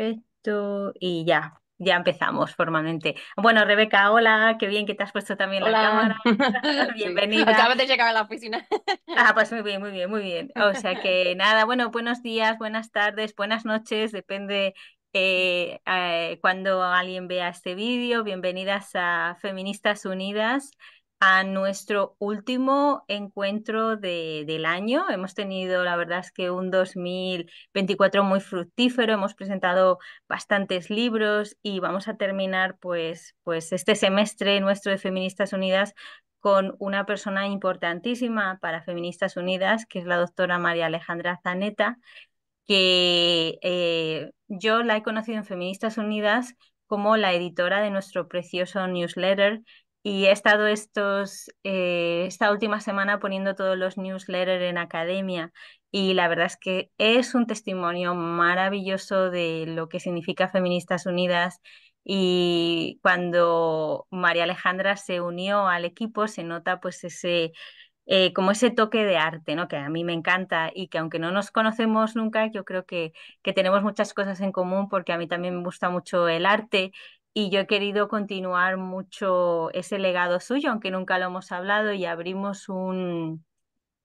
Perfecto. Y ya, ya empezamos formalmente. Bueno, Rebeca, hola, qué bien que te has puesto también la cámara. Bienvenida. Acabas de llegar a la oficina. ah, pues muy bien, muy bien, muy bien. O sea que nada, bueno, buenos días, buenas tardes, buenas noches, depende eh, eh, cuando alguien vea este vídeo. Bienvenidas a Feministas Unidas a nuestro último encuentro del año. Hemos tenido, la verdad es que un 2024 muy fructífero, hemos presentado bastantes libros y vamos a terminar pues, pues este semestre nuestro de Feministas Unidas con una persona importantísima para Feministas Unidas, que es la doctora María Alejandra Zaneta, que eh, yo la he conocido en Feministas Unidas como la editora de nuestro precioso newsletter y he estado estos, eh, esta última semana poniendo todos los newsletters en academia y la verdad es que es un testimonio maravilloso de lo que significa Feministas Unidas y cuando María Alejandra se unió al equipo se nota pues ese eh, como ese toque de arte, ¿no? Que a mí me encanta y que aunque no nos conocemos nunca, yo creo que, que tenemos muchas cosas en común porque a mí también me gusta mucho el arte y yo he querido continuar mucho ese legado suyo, aunque nunca lo hemos hablado, y abrimos un,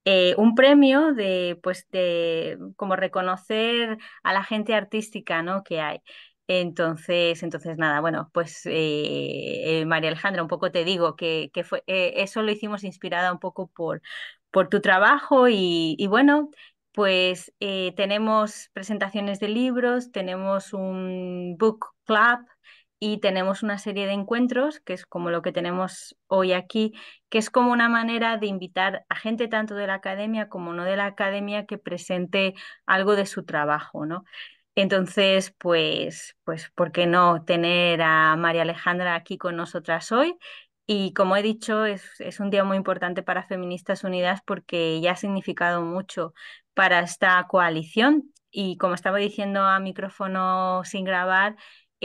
eh, un premio de, pues, de como reconocer a la gente artística ¿no? que hay. Entonces, entonces nada, bueno, pues eh, eh, María Alejandra, un poco te digo que, fue, eso lo hicimos inspirada un poco por, por tu trabajo y, y bueno, pues tenemos presentaciones de libros, tenemos un book club y tenemos una serie de encuentros, que es como lo que tenemos hoy aquí, que es como una manera de invitar a gente tanto de la academia como no de la academia que presente algo de su trabajo, ¿no? Entonces, pues, pues, ¿por qué no tener a María Alejandra aquí con nosotras hoy? Y como he dicho, es, es un día muy importante para Feministas Unidas porque ya ha significado mucho para esta coalición. Y como estaba diciendo a micrófono sin grabar,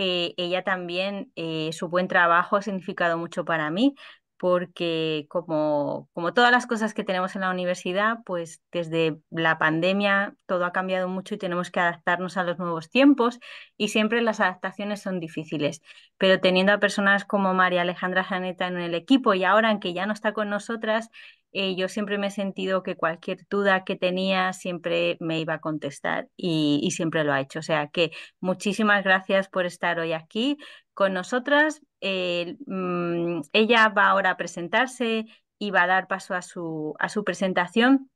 eh, ella también, eh, su buen trabajo ha significado mucho para mí, porque como, todas las cosas que tenemos en la universidad, pues desde la pandemia todo ha cambiado mucho y tenemos que adaptarnos a los nuevos tiempos y siempre las adaptaciones son difíciles. Pero teniendo a personas como María Alejandra Janeta en el equipo y ahora, en que ya no está con nosotras, eh, yo siempre me he sentido que cualquier duda que tenía siempre me iba a contestar y, siempre lo ha hecho. O sea que muchísimas gracias por estar hoy aquí con nosotras. Eh, mm, ella va ahora a presentarse y va a dar paso a su, a su presentación.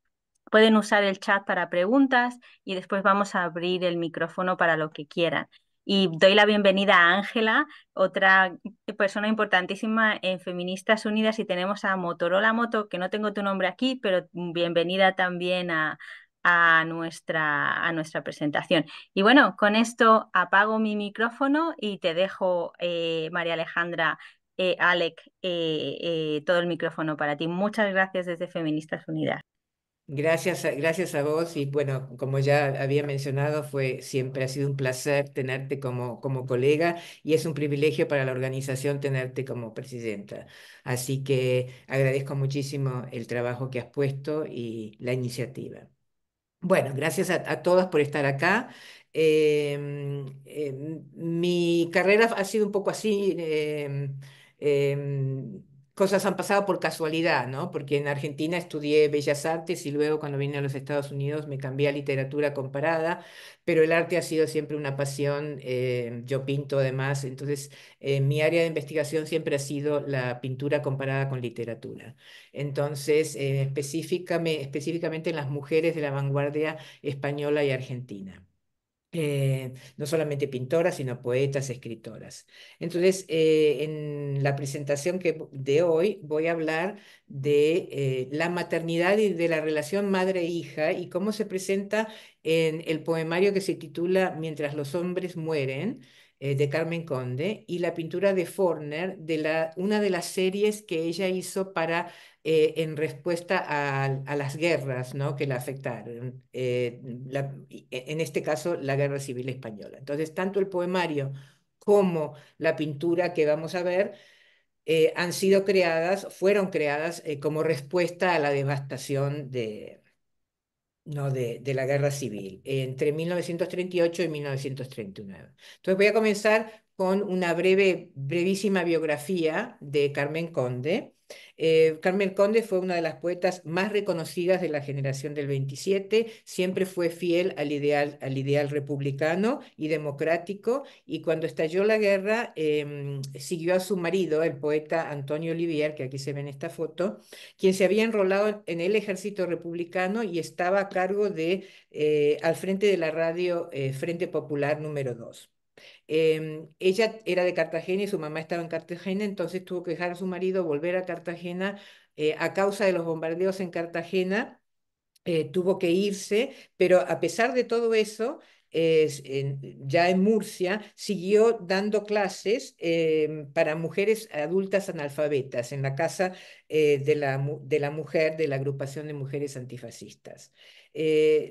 Pueden usar el chat para preguntas y después vamos a abrir el micrófono para lo que quieran. Y doy la bienvenida a Ángela, otra persona importantísima en Feministas Unidas. Y tenemos a Motorola Moto, que no tengo tu nombre aquí, pero bienvenida también a, nuestra, presentación. Y bueno, con esto apago mi micrófono y te dejo, eh, María Alejandra, eh, Alec, eh, todo el micrófono para ti. Muchas gracias desde Feministas Unidas. Gracias, a, gracias a vos y bueno, como ya había mencionado, fue siempre ha sido un placer tenerte como, como colega y es un privilegio para la organización tenerte como presidenta. Así que agradezco muchísimo el trabajo que has puesto y la iniciativa. Bueno, gracias a, a todos por estar acá. Em, em, mi carrera ha sido un poco así. Em, cosas han pasado por casualidad, ¿no? Porque en Argentina estudié Bellas Artes y luego cuando vine a los Estados Unidos me cambié a literatura comparada, pero el arte ha sido siempre una pasión, eh, yo pinto además, entonces eh, mi área de investigación siempre ha sido la pintura comparada con literatura. Entonces, eh, específicamente en las mujeres de la vanguardia española y argentina. Eh, no solamente pintoras, sino poetas, escritoras. Entonces, eh, en la presentación que de hoy voy a hablar de eh, la maternidad y de la relación madre-hija y cómo se presenta en el poemario que se titula Mientras los hombres mueren de Carmen Conde y la pintura de Forner de la, una de las series que ella hizo para eh, en respuesta a, las guerras ¿no? que la afectaron, eh, e, en este caso la Guerra Civil Española. Entonces, tanto el poemario como la pintura que vamos a ver eh, han sido creadas, fueron creadas como respuesta a la devastación de, no, de, de la Guerra Civil entre 1938 y 1939. Entonces, voy a comenzar con una breve, brevísima biografía de Carmen Conde. Eh, Carmen Conde fue una de las poetas más reconocidas de la generación del 27, siempre fue fiel al ideal, al ideal republicano y democrático, y cuando estalló la guerra em, siguió a su marido, el poeta Antonio Olivier, que aquí se ve en esta foto, quien se había enrolado en el ejército republicano y estaba a cargo de, eh, al frente de la radio eh, Frente Popular número 2. Em, ella era de Cartagena y su mamá estaba en Cartagena, entonces tuvo que dejar a su marido, volver a Cartagena eh, a causa de los bombardeos en Cartagena. Eh, tuvo que irse, pero a pesar de todo eso, ya en Murcia, siguió dando clases em, para mujeres adultas analfabetas en la casa eh, de, la, mujer de la agrupación de mujeres antifascistas.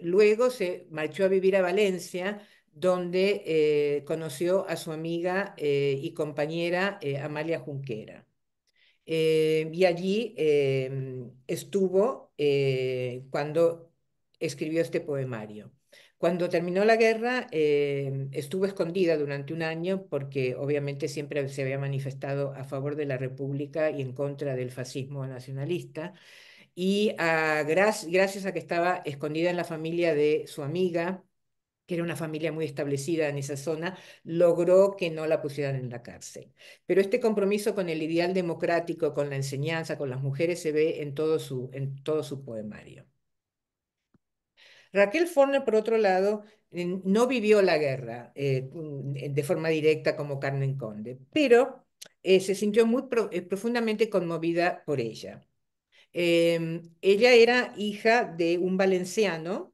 luego se marchó a vivir a Valencia donde eh, conoció a su amiga eh, y compañera eh, Amalia Junquera. y allí estuvo cuando escribió este poemario. Cuando terminó la guerra, estuvo escondida durante un año porque obviamente siempre se había manifestado a favor de la República y en contra del fascismo nacionalista. Y ah, gracias a que estaba escondida en la familia de su amiga, que era una familia muy establecida en esa zona, logró que no la pusieran en la cárcel. Pero este compromiso con el ideal democrático, con la enseñanza, con las mujeres, se ve en todo su, en todo su poemario. Raquel Forner, por otro lado, no vivió la guerra eh, mm, de forma directa como Carmen Conde, pero eh, se sintió muy eh, profundamente conmovida por ella. Em, ella era hija de un valenciano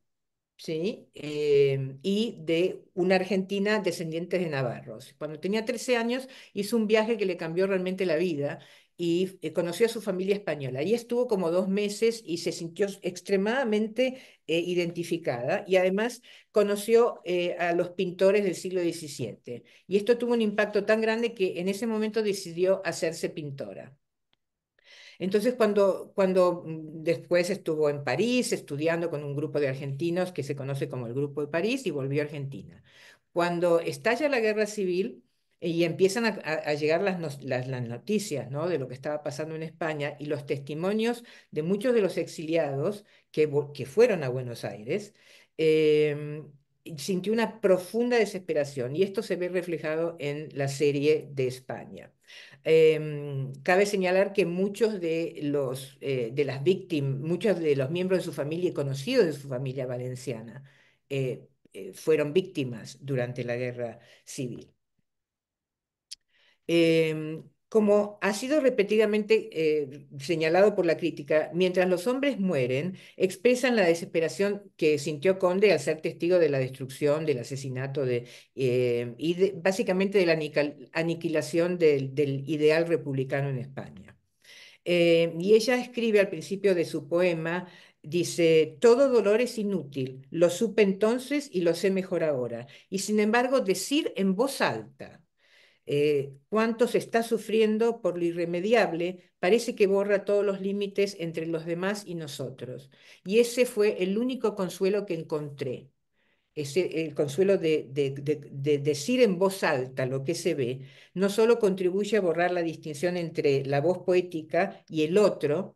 ¿sí? Em, y de una argentina descendiente de navarros. Cuando tenía 13 años hizo un viaje que le cambió realmente la vida y eh, conoció a su familia española. Ahí estuvo como dos meses y se sintió extremadamente eh, identificada y además conoció eh, a los pintores del siglo XVII. Y esto tuvo un impacto tan grande que en ese momento decidió hacerse pintora. Entonces, cuando, mm, después estuvo en París estudiando con un grupo de argentinos que se conoce como el Grupo de París y volvió a Argentina. Cuando estalla la guerra civil y empiezan a, llegar las, noticias de lo que estaba pasando en España y los testimonios de muchos de los exiliados que, fueron a Buenos Aires, eh, sintió una profunda desesperación y esto se ve reflejado en la serie de España. Em, cabe señalar que muchos de, los, eh, de las víctimas, de los miembros de su familia y conocidos de su familia valenciana eh, eh, fueron víctimas durante la guerra civil. Em, como ha sido repetidamente eh, señalado por la crítica, mientras los hombres mueren, expresan la desesperación que sintió Conde al ser testigo de la destrucción, del asesinato de, eh, y básicamente de la aniquilación del, ideal republicano en España. Eh, y ella escribe al principio de su poema, Dice, todo dolor es inútil, lo supe entonces y lo sé mejor ahora. Y sin embargo, decir en voz alta eh, cuánto se está sufriendo por lo irremediable, parece que borra todos los límites entre los demás y nosotros. Y ese fue el único consuelo que encontré, ese, el consuelo de, decir en voz alta lo que se ve, no solo contribuye a borrar la distinción entre la voz poética y el otro,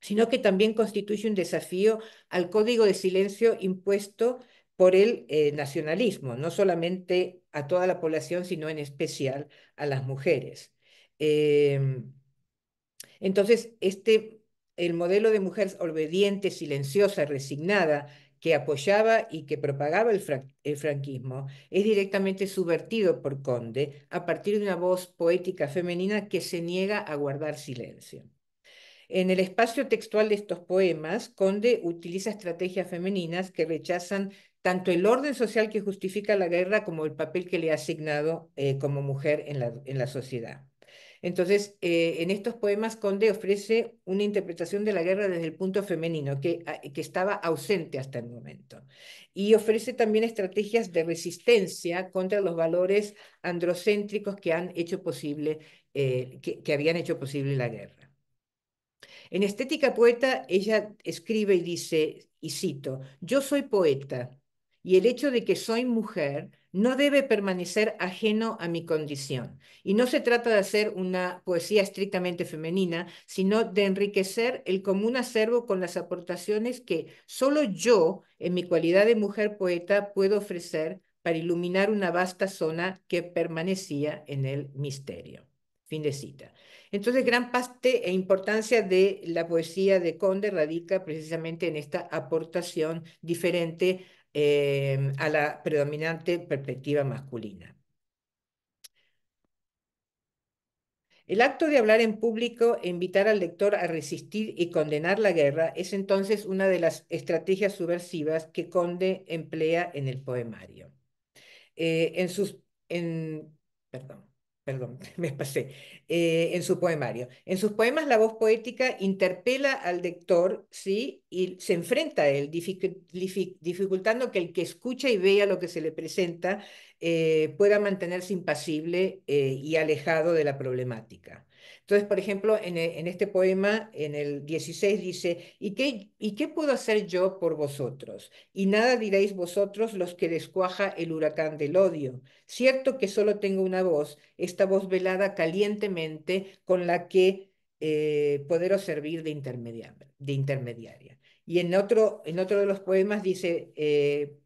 sino que también constituye un desafío al código de silencio impuesto por el eh, nacionalismo, no solamente a toda la población, sino en especial a las mujeres. Em, entonces, este, el modelo de mujer obediente, silenciosa, resignada, que apoyaba y que propagaba el, franquismo, es directamente subvertido por Conde a partir de una voz poética femenina que se niega a guardar silencio. En el espacio textual de estos poemas, Conde utiliza estrategias femeninas que rechazan tanto el orden social que justifica la guerra como el papel que le ha asignado eh, como mujer en la, sociedad. Entonces, eh, en estos poemas, Conde ofrece una interpretación de la guerra desde el punto femenino, ah, que, estaba ausente hasta el momento. Y ofrece también estrategias de resistencia contra los valores androcéntricos que, han hecho posible, eh, que, que habían hecho posible la guerra. En Estética Poeta, ella escribe y dice, y cito, yo soy poeta, y el hecho de que soy mujer no debe permanecer ajeno a mi condición. Y no se trata de hacer una poesía estrictamente femenina, sino de enriquecer el común acervo con las aportaciones que solo yo, en mi cualidad de mujer poeta, puedo ofrecer para iluminar una vasta zona que permanecía en el misterio. Fin de cita. Entonces, gran parte e importancia de la poesía de Conde radica precisamente en esta aportación diferente eh, a la predominante perspectiva masculina. El acto de hablar en público e invitar al lector a resistir y condenar la guerra es entonces una de las estrategias subversivas que Conde emplea en el poemario. Eh, en sus, perdón perdón, me pasé, eh, en su poemario. En sus poemas la voz poética interpela al lector, ¿sí? Y se enfrenta a él, dificultando que el que escucha y vea lo que se le presenta eh, pueda mantenerse impasible eh, y alejado de la problemática. Entonces, por ejemplo, e, en, este poema, en el 16 dice, ¿y qué, ¿y qué puedo hacer yo por vosotros? Y nada diréis vosotros los que descuaja el huracán del odio. Cierto que solo tengo una voz, esta voz velada calientemente con la que eh, poderos servir de, intermediaria, Y en otro, de los poemas dice, eh,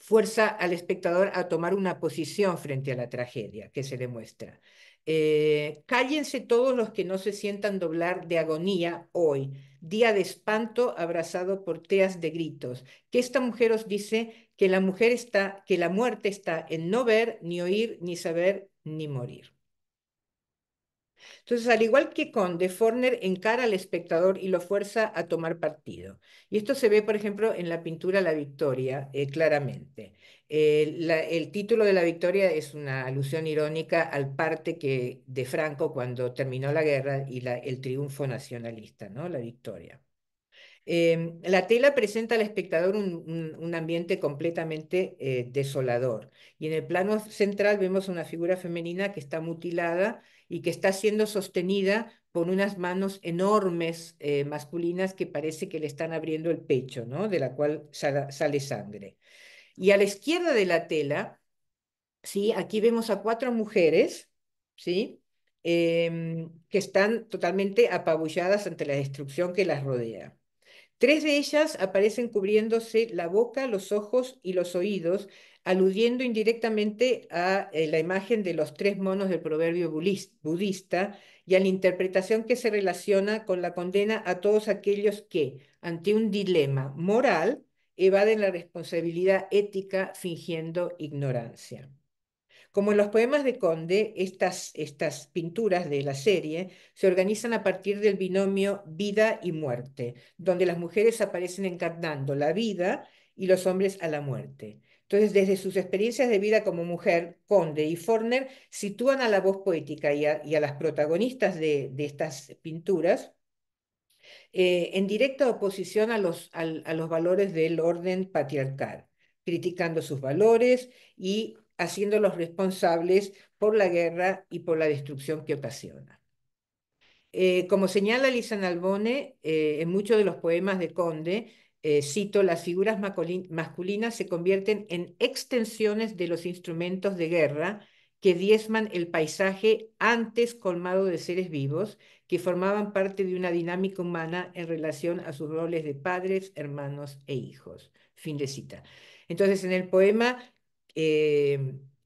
fuerza al espectador a tomar una posición frente a la tragedia que se le muestra. Eh, cállense todos los que no se sientan doblar de agonía hoy, día de espanto abrazado por teas de gritos. Que esta mujer os dice que la mujer está, que la muerte está en no ver, ni oír, ni saber, ni morir. Entonces, al igual que con De Forner encara al espectador y lo fuerza a tomar partido. Y esto se ve, por ejemplo, en la pintura La Victoria, eh, claramente. Eh, el título de La Victoria es una alusión irónica al parte que, de Franco cuando terminó la guerra y el triunfo nacionalista, ¿no? La Victoria. Eh, la tela presenta al espectador un ambiente completamente desolador. Y en el plano central vemos una figura femenina que está mutilada y que está siendo sostenida por unas manos enormes eh, masculinas que parece que le están abriendo el pecho, ¿no? De la cual sale, sangre. Y a la izquierda de la tela, ¿sí? Aquí vemos a cuatro mujeres, ¿sí? Em, que están totalmente apabulladas ante la destrucción que las rodea. Tres de ellas aparecen cubriéndose la boca, los ojos y los oídos aludiendo indirectamente a eh, la imagen de los tres monos del proverbio budista y a la interpretación que se relaciona con la condena a todos aquellos que, ante un dilema moral, evaden la responsabilidad ética fingiendo ignorancia. Como en los poemas de Conde, estas, estas pinturas de la serie se organizan a partir del binomio vida y muerte, donde las mujeres aparecen encarnando la vida y los hombres a la muerte. Entonces, desde sus experiencias de vida como mujer, Conde y Forner sitúan a la voz poética y a, las protagonistas de, estas pinturas eh, en directa oposición a los, valores del orden patriarcal, criticando sus valores y haciéndolos responsables por la guerra y por la destrucción que ocasiona. Eh, como señala Lisa Nalbone, eh, en muchos de los poemas de Conde, eh, cito, las figuras masculinas se convierten en extensiones de los instrumentos de guerra que diezman el paisaje antes colmado de seres vivos que formaban parte de una dinámica humana en relación a sus roles de padres, hermanos e hijos. Fin de cita. Entonces, en el poema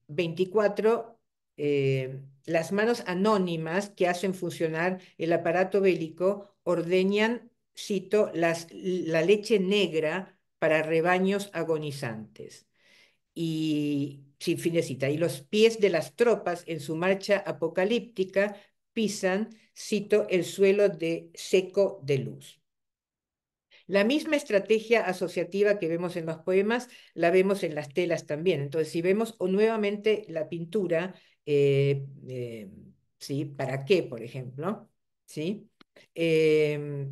24, eh, eh, las manos anónimas que hacen funcionar el aparato bélico ordeñan cito, las, la leche negra para rebaños agonizantes. Y sin fin de cita. Y los pies de las tropas en su marcha apocalíptica pisan, cito, el suelo de seco de luz. La misma estrategia asociativa que vemos en los poemas la vemos en las telas también. Entonces, si vemos nuevamente la pintura, eh, eh, ¿sí? ¿Para qué, por ejemplo? ¿Sí? Eh,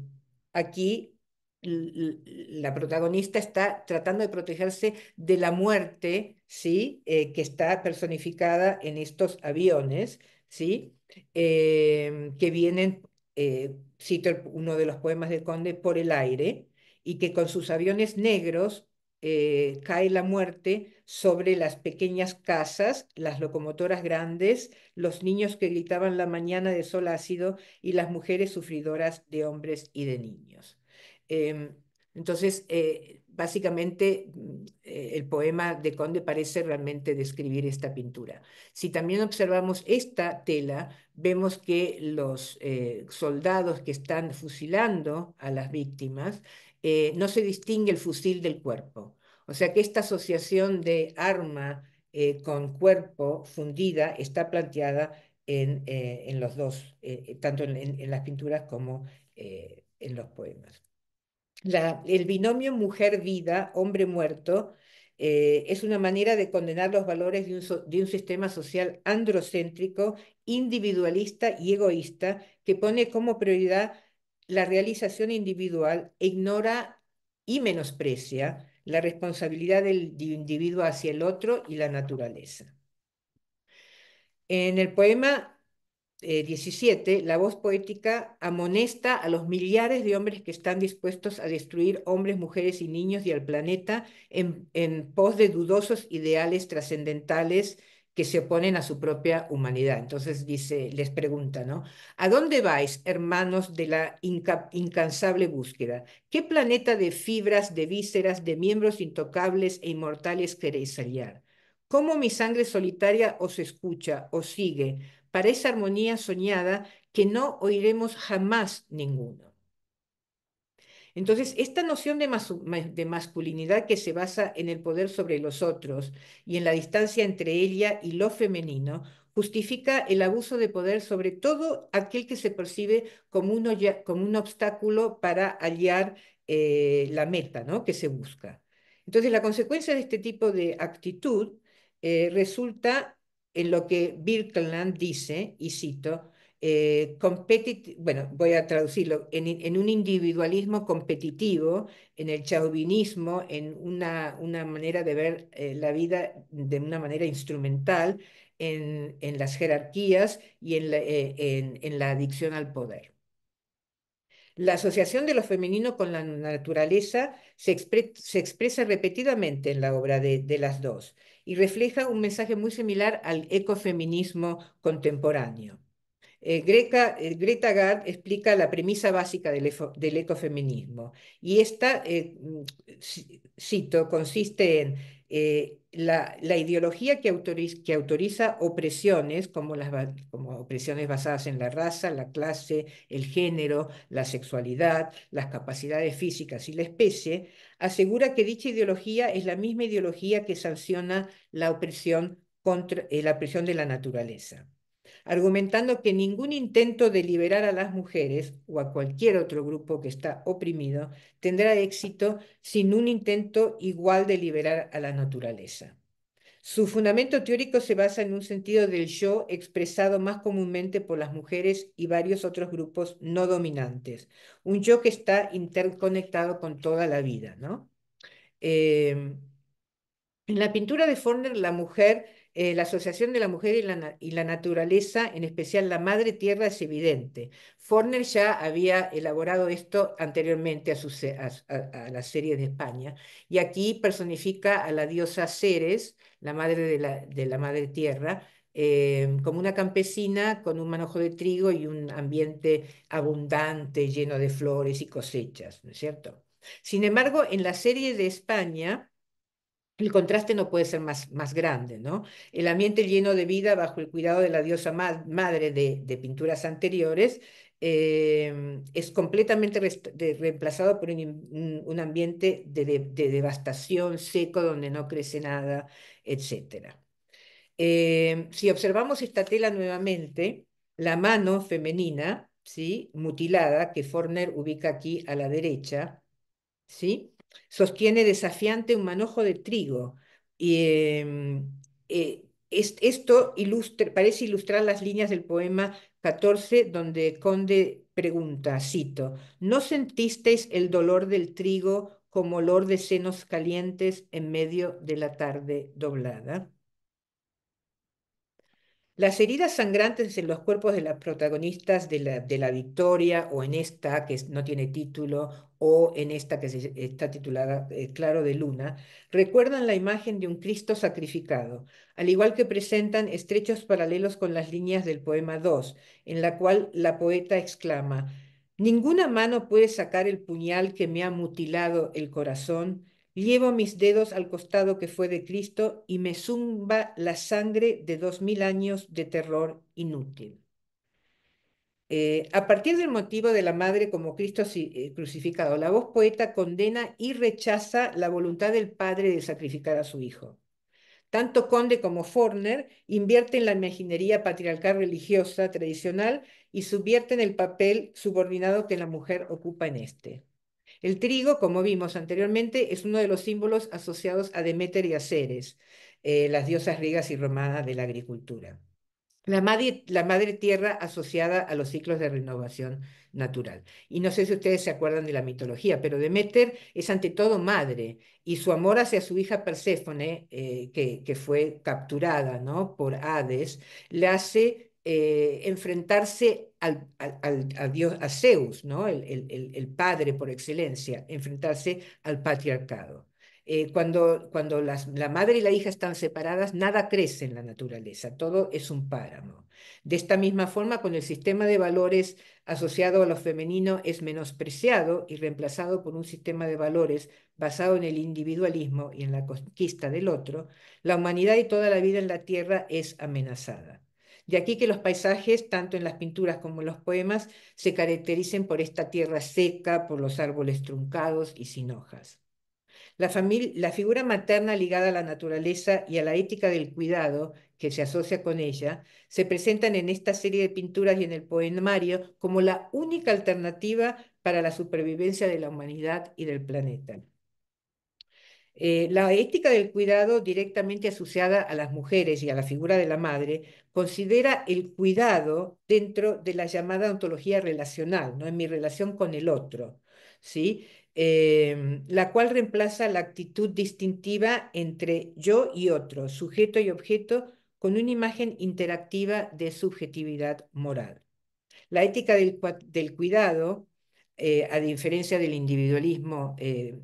aquí la protagonista está tratando de protegerse de la muerte, ¿sí? Eh, que está personificada en estos aviones, ¿sí? Eh, que vienen, eh, cito uno de los poemas del conde, por el aire, y que con sus aviones negros eh, cae la muerte sobre las pequeñas casas, las locomotoras grandes, los niños que gritaban la mañana de sol ácido y las mujeres sufridoras de hombres y de niños. Em, entonces, eh, básicamente, mm, eh, el poema de Conde parece realmente describir esta pintura. Si también observamos esta tela, vemos que los soldados que están fusilando a las víctimas eh, no se distingue el fusil del cuerpo. O sea que esta asociación de arma eh, con cuerpo fundida está planteada en, eh, los dos, tanto en, las pinturas como en los poemas. el binomio mujer-vida, hombre-muerto, es una manera de condenar los valores de un, de un, sistema social androcéntrico, individualista y egoísta que pone como prioridad la realización individual ignora y menosprecia la responsabilidad del individuo hacia el otro y la naturaleza. En el poema 17, eh, la voz poética amonesta a los millares de hombres que están dispuestos a destruir hombres, mujeres y niños y al planeta en pos de dudosos ideales trascendentales que se oponen a su propia humanidad. Entonces dice, les pregunta, ¿no? ¿A dónde vais, hermanos de la incansable búsqueda? ¿Qué planeta de fibras, de vísceras, de miembros intocables e inmortales queréis hallar? ¿Cómo mi sangre solitaria os escucha, os sigue, para esa armonía soñada que no oiremos jamás ninguno? Entonces, esta noción de, masculinidad que se basa en el poder sobre los otros y en la distancia entre ella y lo femenino, justifica el abuso de poder sobre todo aquel que se percibe como un, obstáculo para hallar eh, la meta que se busca. Entonces, la consecuencia de este tipo de actitud eh, resulta en lo que Birkeland dice, y cito, eh, bueno, voy a traducirlo, en, un individualismo competitivo, en el chauvinismo, en una, manera de ver eh, la vida de una manera instrumental, en, las jerarquías y eh, en la, adicción al poder. La asociación de lo femenino con la naturaleza se, expresa repetidamente en la obra de, las dos y refleja un mensaje muy similar al ecofeminismo contemporáneo. Eh, Greta, eh, explica la premisa básica del, ecofeminismo y esta, eh, cito, consiste en la, ideología que autoriza, opresiones como, las, opresiones basadas en la raza, la clase, el género, la sexualidad, las capacidades físicas y la especie, asegura que dicha ideología es la misma ideología que sanciona la opresión contra la de la naturaleza argumentando que ningún intento de liberar a las mujeres o a cualquier otro grupo que está oprimido tendrá éxito sin un intento igual de liberar a la naturaleza. Su fundamento teórico se basa en un sentido del yo expresado más comúnmente por las mujeres y varios otros grupos no dominantes, un yo que está interconectado con toda la vida. ¿no? Eh, en la pintura de Forner, la mujer eh, la asociación de la mujer y la, naturaleza, en especial la madre tierra, es evidente. Forner ya había elaborado esto anteriormente a, su, a, la serie de España, y aquí personifica a la diosa Ceres, la madre de la, madre tierra, eh, como una campesina con un manojo de trigo y un ambiente abundante, lleno de flores y cosechas, ¿no es cierto? Sin embargo, en la serie de España, el contraste no puede ser más, más grande, ¿no? El ambiente lleno de vida bajo el cuidado de la diosa madre de, pinturas anteriores eh, es completamente reemplazado por un, ambiente de, devastación seco donde no crece nada, etc. Eh, si observamos esta tela nuevamente, la mano femenina, ¿sí? mutilada, que Forner ubica aquí a la derecha, ¿sí? Sostiene desafiante un manojo de trigo. Y, em, eh, esto parece ilustrar las líneas del poema 14, donde Conde pregunta, cito, ¿no sentisteis el dolor del trigo como olor de senos calientes en medio de la tarde doblada? Las heridas sangrantes en los cuerpos de las protagonistas de la, victoria o en esta que no tiene título o en esta que está titulada eh, Claro de Luna, recuerdan la imagen de un Cristo sacrificado, al igual que presentan estrechos paralelos con las líneas del poema 2, en la cual la poeta exclama, Ninguna mano puede sacar el puñal que me ha mutilado el corazón Llevo mis dedos al costado que fue de Cristo y me zumba la sangre de dos mil años de terror inútil. Eh, a partir del motivo de la madre como Cristo eh, crucificado, la voz poeta condena y rechaza la voluntad del padre de sacrificar a su hijo. Tanto Conde como Forner invierten la imaginería patriarcal religiosa tradicional y subvierten el papel subordinado que la mujer ocupa en este. El trigo, como vimos anteriormente, es uno de los símbolos asociados a Demeter y a Ceres, eh, las diosas griegas y romanas de la agricultura. La madre, tierra asociada a los ciclos de renovación natural. Y no sé si ustedes se acuerdan de la mitología, pero Demeter es ante todo madre y su amor hacia su hija Perséfone, eh, que, fue capturada ¿no? por Hades, le hace eh, enfrentarse al, Dios, a Zeus, ¿no? El, padre por excelencia, enfrentarse al patriarcado. Eh, cuando las, la madre y la hija están separadas, nada crece en la naturaleza, todo es un páramo. De esta misma forma, con el sistema de valores asociado a lo femenino es menospreciado y reemplazado por un sistema de valores basado en el individualismo y en la conquista del otro, la humanidad y toda la vida en la Tierra es amenazada. De aquí que los paisajes, tanto en las pinturas como en los poemas, se caractericen por esta tierra seca, por los árboles truncados y sin hojas. La, la, figura materna ligada a la naturaleza y a la ética del cuidado, que se asocia con ella, se presentan en esta serie de pinturas y en el poemario como la única alternativa para la supervivencia de la humanidad y del planeta. Eh, la ética del cuidado directamente asociada a las mujeres y a la figura de la madre considera el cuidado dentro de la llamada ontología relacional, ¿no? en mi relación con el otro, ¿sí? Em, la cual reemplaza la actitud distintiva entre yo y otro, sujeto y objeto, con una imagen interactiva de subjetividad moral. La ética del, cuidado, eh, a diferencia del individualismo, eh,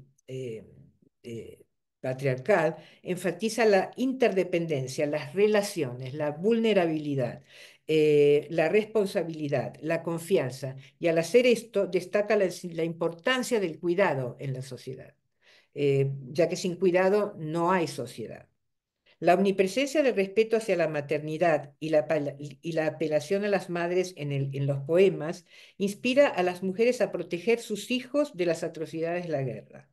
eh, patriarcal enfatiza la interdependencia, las relaciones, la vulnerabilidad, eh, la responsabilidad, la confianza, y al hacer esto destaca la, importancia del cuidado en la sociedad, eh, ya que sin cuidado no hay sociedad. La omnipresencia del respeto hacia la maternidad y la, apelación a las madres en los poemas inspira a las mujeres a proteger sus hijos de las atrocidades de la guerra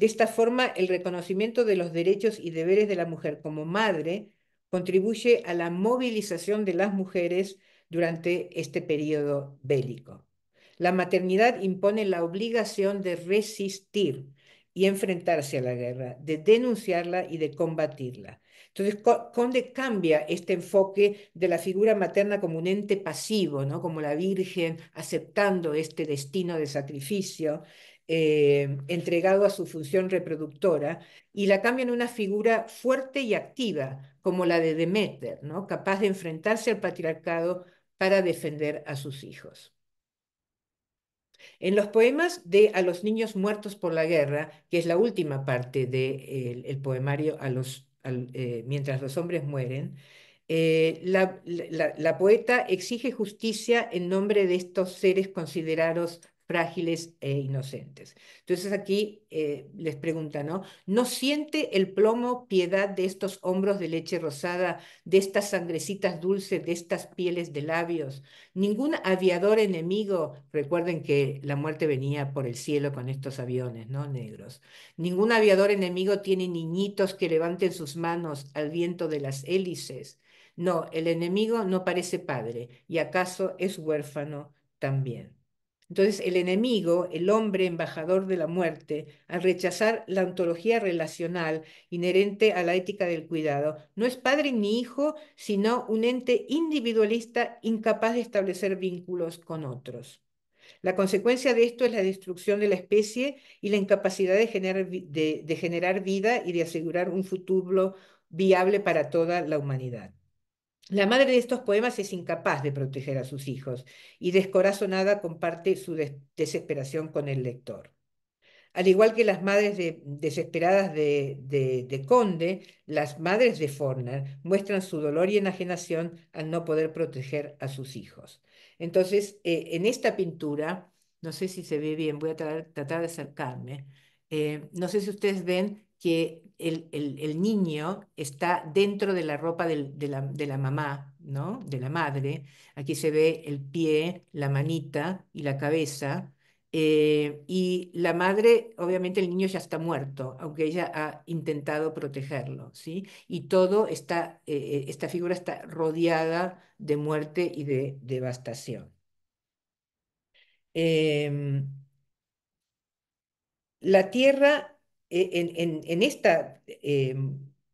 de esta forma, el reconocimiento de los derechos y deberes de la mujer como madre contribuye a la movilización de las mujeres durante este periodo bélico. La maternidad impone la obligación de resistir y enfrentarse a la guerra, de denunciarla y de combatirla. Entonces, Conde cambia este enfoque de la figura materna como un ente pasivo, ¿no? como la Virgen aceptando este destino de sacrificio, eh, entregado a su función reproductora y la cambia en una figura fuerte y activa, como la de Demeter, ¿no? capaz de enfrentarse al patriarcado para defender a sus hijos. En los poemas de A los niños muertos por la guerra, que es la última parte del de, el poemario a los, eh, Mientras los hombres mueren, eh, la, la, poeta exige justicia en nombre de estos seres considerados frágiles e inocentes. Entonces aquí eh, les pregunta, ¿no? ¿No siente el plomo piedad de estos hombros de leche rosada, de estas sangrecitas dulces, de estas pieles de labios? Ningún aviador enemigo, recuerden que la muerte venía por el cielo con estos aviones, ¿no? Negros. Ningún aviador enemigo tiene niñitos que levanten sus manos al viento de las hélices. No, el enemigo no parece padre y acaso es huérfano también. Entonces, el enemigo, el hombre embajador de la muerte, al rechazar la ontología relacional inherente a la ética del cuidado, no es padre ni hijo, sino un ente individualista incapaz de establecer vínculos con otros. La consecuencia de esto es la destrucción de la especie y la incapacidad de generar, de generar vida y de asegurar un futuro viable para toda la humanidad. La madre de estos poemas es incapaz de proteger a sus hijos y descorazonada comparte su desesperación con el lector. Al igual que las madres desesperadas de, de, Conde, las madres de Forner muestran su dolor y enajenación al no poder proteger a sus hijos. Entonces, eh, en esta pintura, no sé si se ve bien, voy a tratar de acercarme, eh, no sé si ustedes ven que el, el, niño está dentro de la ropa de, la, mamá, ¿no? De la madre. Aquí se ve el pie, la manita y la cabeza. Eh, y la madre, obviamente el niño ya está muerto, aunque ella ha intentado protegerlo, ¿sí? Y todo está, eh, esta figura está rodeada de muerte y de devastación. Em, la tierra eh, en, esta eh,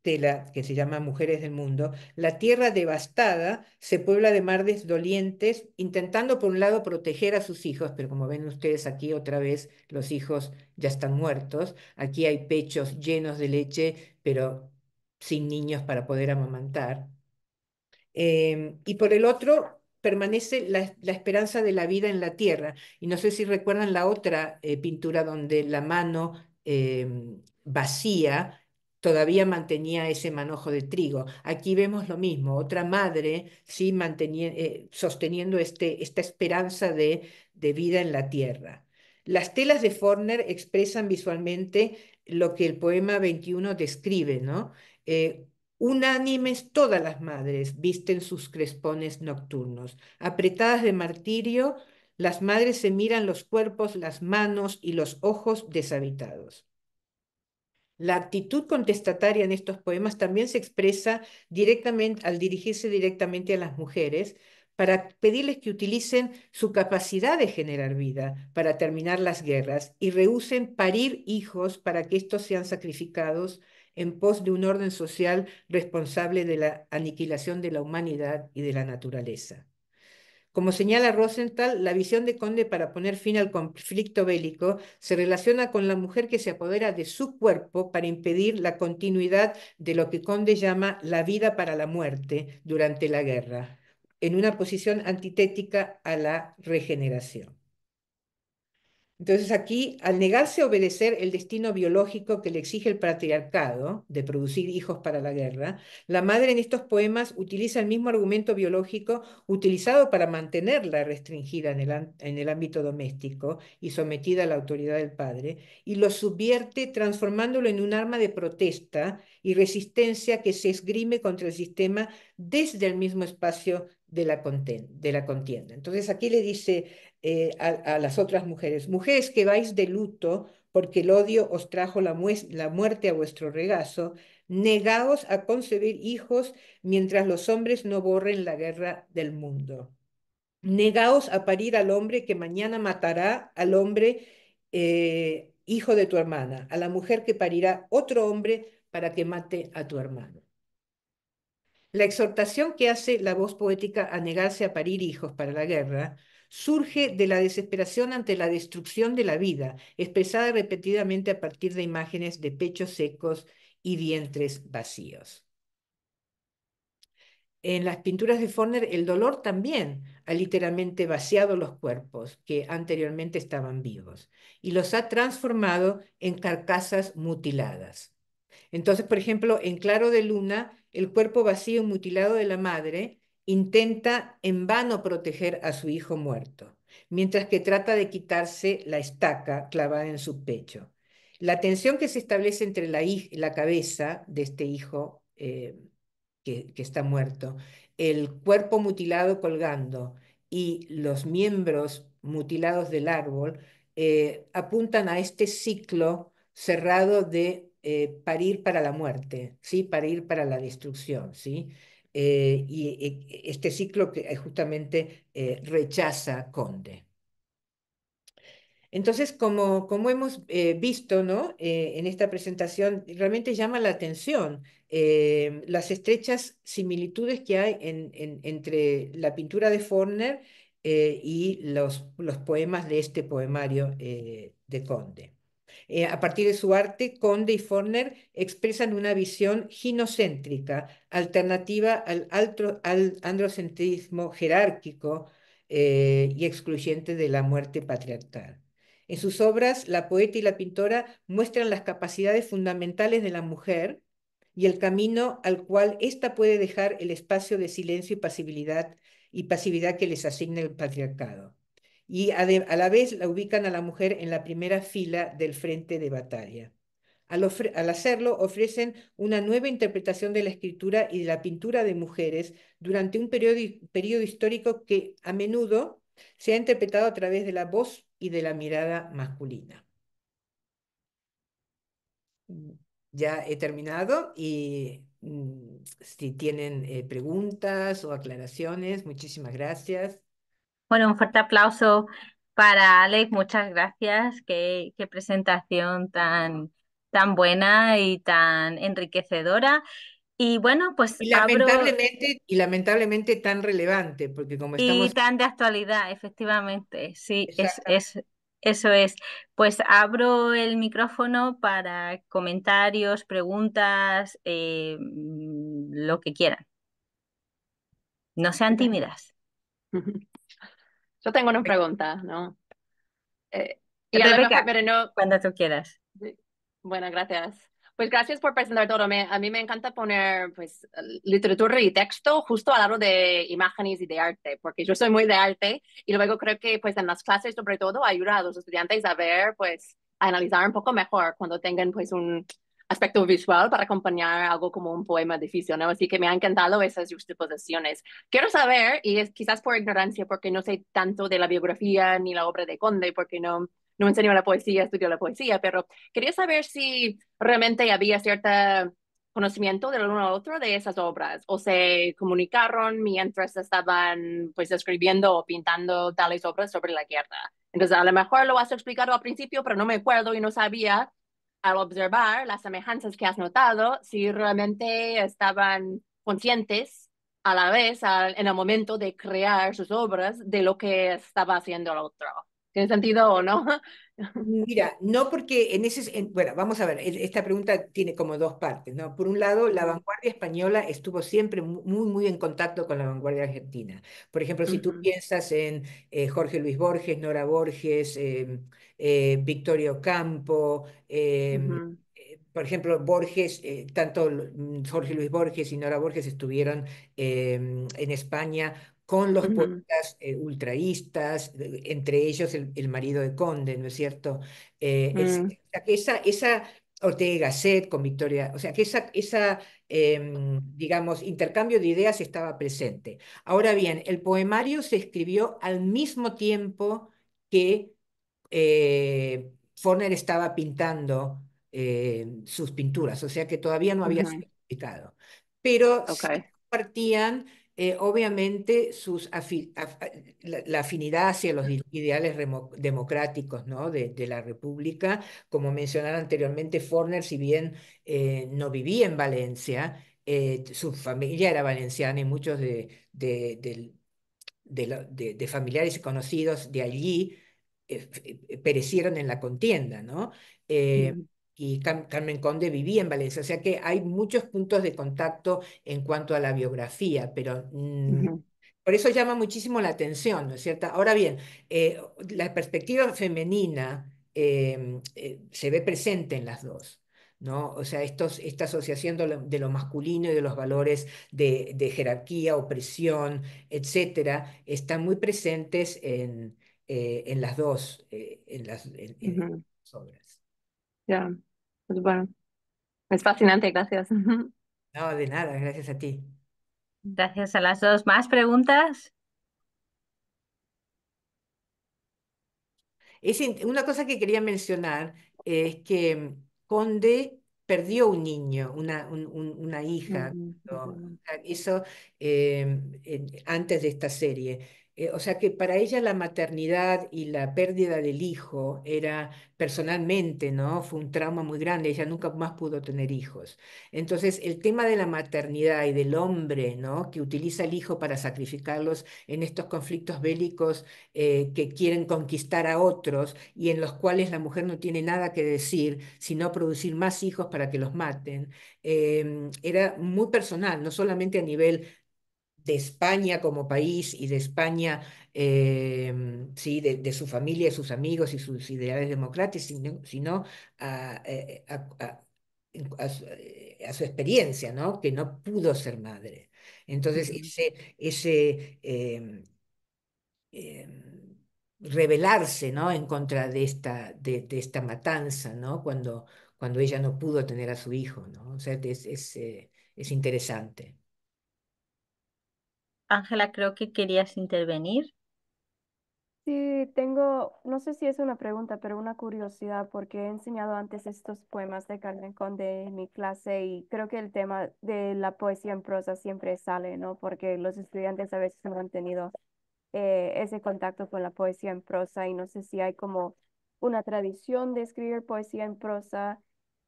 tela que se llama Mujeres del Mundo, la tierra devastada se puebla de madres dolientes, intentando por un lado proteger a sus hijos, pero como ven ustedes aquí otra vez, los hijos ya están muertos, aquí hay pechos llenos de leche, pero sin niños para poder amamantar. Eh, y por el otro, permanece la, esperanza de la vida en la tierra. Y no sé si recuerdan la otra pintura donde la mano Em, vacía todavía mantenía ese manojo de trigo. Aquí vemos lo mismo, otra madre ¿sí? Eh, sosteniendo este, esta esperanza de, vida en la tierra. Las telas de Forner expresan visualmente lo que el poema 21 describe, ¿no? Eh, Unánimes todas las madres visten sus crespones nocturnos, apretadas de martirio, las madres se miran los cuerpos, las manos y los ojos deshabitados. La actitud contestataria en estos poemas también se expresa directamente al dirigirse directamente a las mujeres para pedirles que utilicen su capacidad de generar vida para terminar las guerras y rehúsen parir hijos para que estos sean sacrificados en pos de un orden social responsable de la aniquilación de la humanidad y de la naturaleza. Como señala Rosenthal, la visión de Conde para poner fin al conflicto bélico se relaciona con la mujer que se apodera de su cuerpo para impedir la continuidad de lo que Conde llama la vida para la muerte durante la guerra, en una posición antitética a la regeneración. Entonces aquí, al negarse a obedecer el destino biológico que le exige el patriarcado de producir hijos para la guerra, la madre en estos poemas utiliza el mismo argumento biológico utilizado para mantenerla restringida en el, ámbito doméstico y sometida a la autoridad del padre, y lo subvierte transformándolo en un arma de protesta y resistencia que se esgrime contra el sistema desde el mismo espacio de la, de la contienda. Entonces aquí le dice eh, a, las otras mujeres, mujeres que vais de luto porque el odio os trajo la, la muerte a vuestro regazo, negaos a concebir hijos mientras los hombres no borren la guerra del mundo. Negaos a parir al hombre que mañana matará al hombre eh, hijo de tu hermana, a la mujer que parirá otro hombre para que mate a tu hermano. La exhortación que hace la voz poética a negarse a parir hijos para la guerra surge de la desesperación ante la destrucción de la vida, expresada repetidamente a partir de imágenes de pechos secos y vientres vacíos. En las pinturas de Forner, el dolor también ha literalmente vaciado los cuerpos que anteriormente estaban vivos y los ha transformado en carcasas mutiladas. Entonces, por ejemplo, en Claro de Luna, el cuerpo vacío y mutilado de la madre intenta en vano proteger a su hijo muerto, mientras que trata de quitarse la estaca clavada en su pecho. La tensión que se establece entre la, cabeza de este hijo eh, que, está muerto, el cuerpo mutilado colgando y los miembros mutilados del árbol eh, apuntan a este ciclo cerrado de para eh, parir para la muerte, ¿sí? ir para la destrucción. ¿sí? Eh, y, este ciclo que eh, justamente rechaza Conde. Entonces, como, hemos visto ¿no? en esta presentación, realmente llama la atención las estrechas similitudes que hay entre la pintura de Forner y los poemas de este poemario de Conde. Eh, a partir de su arte, Conde y Forner expresan una visión ginocéntrica, alternativa al, androcentrismo jerárquico eh, y excluyente de la muerte patriarcal. En sus obras, la poeta y la pintora muestran las capacidades fundamentales de la mujer y el camino al cual ésta puede dejar el espacio de silencio y pasividad, y pasividad que les asigna el patriarcado y a, la vez la ubican a la mujer en la primera fila del frente de batalla. Al, hacerlo, ofrecen una nueva interpretación de la escritura y de la pintura de mujeres durante un periodo, histórico que a menudo se ha interpretado a través de la voz y de la mirada masculina. Ya he terminado y mm, si tienen eh, preguntas o aclaraciones, muchísimas gracias. Bueno, un fuerte aplauso para Alex, muchas gracias. Qué, presentación tan, tan buena y tan enriquecedora. Y bueno, pues lamentablemente, y lamentablemente tan relevante, porque como estamos... Y tan de actualidad, efectivamente, sí, es, eso es. Pues abro el micrófono para comentarios, preguntas, eh, lo que quieran. No sean tímidas. Yo tengo una pregunta, ¿no? Eh, pero no... cuando tú quieras. Bueno, gracias. Pues gracias por presentar todo. a mí me encanta poner pues, literatura y texto justo al lado de imágenes y de arte, porque yo soy muy de arte y luego creo que pues, en las clases sobre todo ayuda a los estudiantes a ver, pues, a analizar un poco mejor cuando tengan pues, un, aspecto visual para acompañar algo como un poema difícil, ¿no? Así que me han encantado esas justificaciones. Quiero saber, y es quizás por ignorancia, porque no sé tanto de la biografía ni la obra de Conde, porque no, no enseñó la poesía, estudió la poesía, pero quería saber si realmente había cierto conocimiento de uno a otro de esas obras o se comunicaron mientras estaban pues escribiendo o pintando tales obras sobre la guerra. Entonces a lo mejor lo has explicado al principio, pero no me acuerdo y no sabía al observar las semejanzas que has notado, si realmente estaban conscientes a la vez en el momento de crear sus obras de lo que estaba haciendo el otro. ¿Tiene sentido o no? Mira, no porque en ese... bueno, vamos a ver, e, esta pregunta tiene como dos partes, ¿no? Por un lado, la vanguardia española estuvo siempre muy, muy en contacto con la vanguardia argentina. Por ejemplo, si tú piensas en eh, Jorge Luis Borges, Nora Borges, em, eh, Victorio Campo, em, eh, por ejemplo, Borges, eh, tanto mm, Jorge Luis Borges y Nora Borges estuvieron em, en España con los poetas eh, ultraístas, entre ellos el, marido de Conde, ¿no es cierto? Mm. O sea, que esa, esa Ortega Gasset con Victoria, o sea, que esa, esa em, digamos, intercambio de ideas estaba presente. Ahora bien, el poemario se escribió al mismo tiempo que eh, Forner estaba pintando eh, sus pinturas, o sea que todavía no había sido Pero compartían, eh, obviamente, sus la, afinidad hacia los ideales democráticos ¿no? de, la República. Como mencionaba anteriormente, Forner, si bien no vivía en Valencia, su familia era valenciana y muchos de, de, de familiares y conocidos de allí eh, eh, eh, perecieron en la contienda, ¿no? Y Carmen Conde vivía en Valencia, o sea que hay muchos puntos de contacto en cuanto a la biografía, pero por eso llama muchísimo la atención, ¿no es cierto? Ahora bien, la perspectiva femenina se ve presente en las dos. ¿No? O sea, estos, esta asociación de lo, masculino y de los valores de, de jerarquía, opresión, etcétera, están muy presentes en, eh, en las dos, eh, en las, obras. Ya, pues bueno, es fascinante, gracias. No, de nada, gracias a ti. Gracias a las dos. ¿Más preguntas? Es una cosa que quería mencionar es que mm, Conde perdió un niño, una, una hija, eso eh, antes de esta serie. Eh, o sea que para ella la maternidad y la pérdida del hijo era personalmente, ¿no? Fue un trauma muy grande, ella nunca más pudo tener hijos. Entonces, el tema de la maternidad y del hombre, ¿no? Que utiliza el hijo para sacrificarlos en estos conflictos bélicos eh, que quieren conquistar a otros y en los cuales la mujer no tiene nada que decir, sino producir más hijos para que los maten, em, era muy personal, no solamente a nivel de España como país y de España, em, sí, de, su familia, sus amigos y sus ideales democráticos, sino, eh, eh, a, su, experiencia, ¿no? que no pudo ser madre. Entonces, ese, ese em, em, rebelarse ¿no? en contra de esta, de, de, esta matanza, ¿no? cuando, cuando ella no pudo tener a su hijo, ¿no? o sea, es, es, eh, es interesante. Ángela, creo que querías intervenir. Sí, tengo, no sé si es una pregunta, pero una curiosidad, porque he enseñado antes estos poemas de Carmen Conde en mi clase y creo que el tema de la poesía en prosa siempre sale, ¿no? Porque los estudiantes a veces han tenido eh, ese contacto con la poesía en prosa y no sé si hay como una tradición de escribir poesía en prosa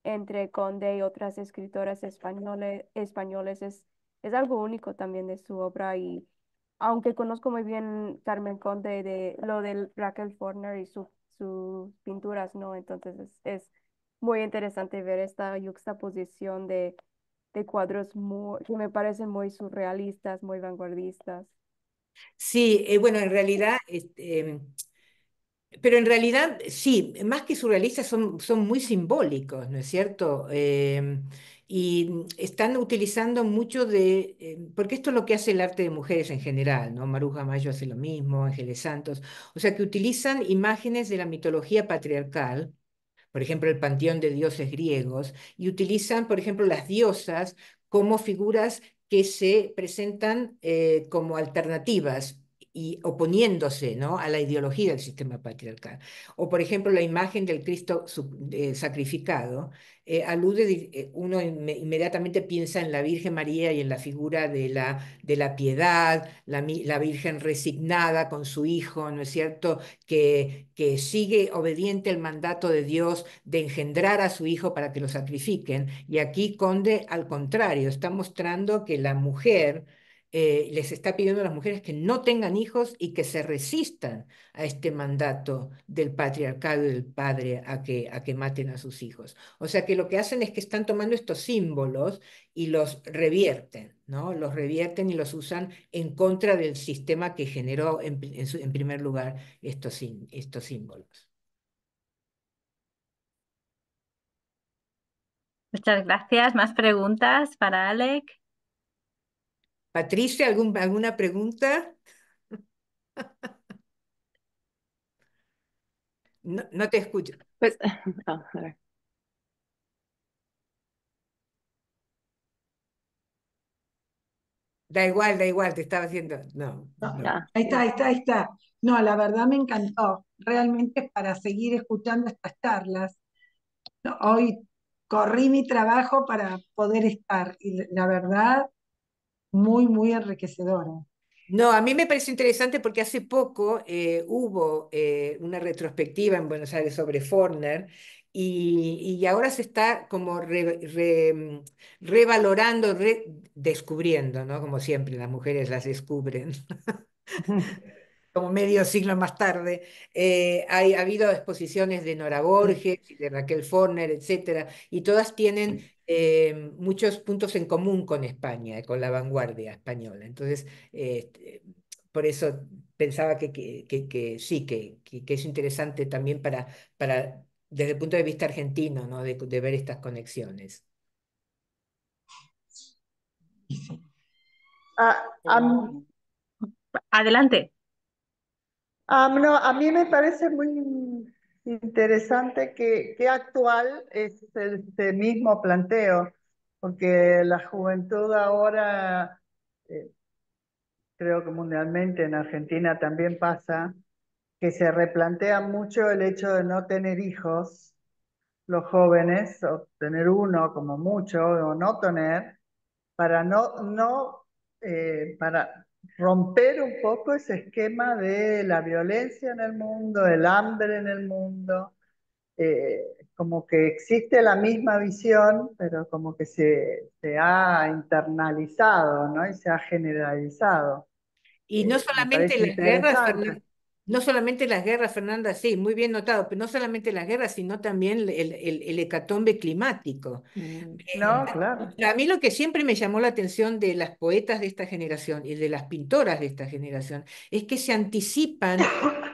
entre Conde y otras escritoras españoles, españoles es, es algo único también de su obra y aunque conozco muy bien Carmen Conde de lo del Raquel Forner y su, sus pinturas, ¿no? Entonces es, muy interesante ver esta juxtaposición de, cuadros muy, que me parecen muy surrealistas, muy vanguardistas. Sí, eh, bueno, en realidad, este, pero en realidad sí, más que surrealistas son, son muy simbólicos, ¿no es cierto? Eh, y están utilizando mucho de, eh, porque esto es lo que hace el arte de mujeres en general, ¿no? Maruja Mayo hace lo mismo, Ángeles Santos, o sea que utilizan imágenes de la mitología patriarcal, por ejemplo el panteón de dioses griegos, y utilizan, por ejemplo, las diosas como figuras que se presentan eh, como alternativas y oponiéndose ¿no? a la ideología del sistema patriarcal. O, por ejemplo, la imagen del Cristo eh, sacrificado eh, alude, eh, uno inmediatamente piensa en la Virgen María y en la figura de la, de la piedad, la, la Virgen resignada con su hijo, ¿no es cierto?, que, que sigue obediente al mandato de Dios de engendrar a su hijo para que lo sacrifiquen. Y aquí Conde, al contrario, está mostrando que la mujer, eh, les está pidiendo a las mujeres que no tengan hijos y que se resistan a este mandato del patriarcado y del padre a que, a que maten a sus hijos. O sea que lo que hacen es que están tomando estos símbolos y los revierten, ¿no? Los revierten y los usan en contra del sistema que generó en, primer lugar estos, estos símbolos. Muchas gracias. ¿Más preguntas para Alec? Patricia, ¿alguna pregunta? No, no, te escucho. Pues, ah, da igual, da igual, te estaba haciendo. No, Ahí está, ahí está, ahí está. No, la verdad me encantó. Realmente para seguir escuchando estas charlas. Hoy corrí mi trabajo para poder estar y la verdad muy, muy enriquecedora. No, a mí me pareció interesante porque hace poco eh, hubo eh, una retrospectiva en Buenos Aires sobre Forner y, y ahora se está como re, mm, revalorando, descubriendo, ¿no? Como siempre, las mujeres las descubren. como medio siglo más tarde, eh, hay, ha habido exposiciones de Nora Borges, de Raquel Forner, etcétera, y todas tienen eh, muchos puntos en común con España, con la vanguardia española. Entonces, este, por eso pensaba que, que, sí, que, es interesante también para, para, desde el punto de vista argentino, ¿no? de, ver estas conexiones. Ah, Adelante. no, a mí me parece muy Interesante que, que actual es este mismo planteo, porque la juventud ahora, eh, creo que mundialmente en Argentina también pasa, que se replantea mucho el hecho de no tener hijos, los jóvenes, o tener uno como mucho, o no tener, para no, no eh, para romper un poco ese esquema de la violencia en el mundo, el hambre en el mundo, eh, como que existe la misma visión, pero como que se, se ha internalizado ¿no? y se ha generalizado. Y no eh, solamente las guerras, no solamente las guerras, Fernanda, sí, muy bien notado, pero no solamente las guerras, sino también el, hecatombe climático. Mm, eh, no, A mí lo que siempre me llamó la atención de las poetas de esta generación y de las pintoras de esta generación es que se anticipan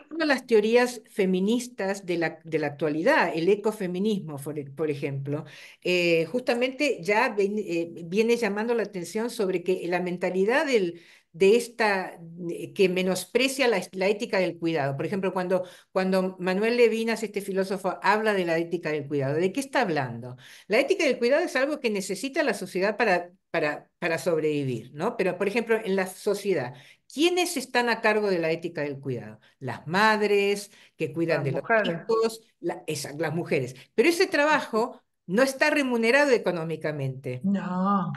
todas las teorías feministas de la, de la actualidad, el ecofeminismo, por, ejemplo, eh, justamente ya eh, viene llamando la atención sobre que la mentalidad del de esta, eh, que menosprecia la, ética del cuidado. Por ejemplo, cuando, cuando Manuel Levinas, este filósofo, habla de la ética del cuidado, ¿de qué está hablando? La ética del cuidado es algo que necesita la sociedad para, para, para sobrevivir, ¿no? Pero, por ejemplo, en la sociedad, ¿Quiénes están a cargo de la ética del cuidado? Las madres que cuidan de los hijos, las mujeres. Pero ese trabajo no está remunerado económicamente. No.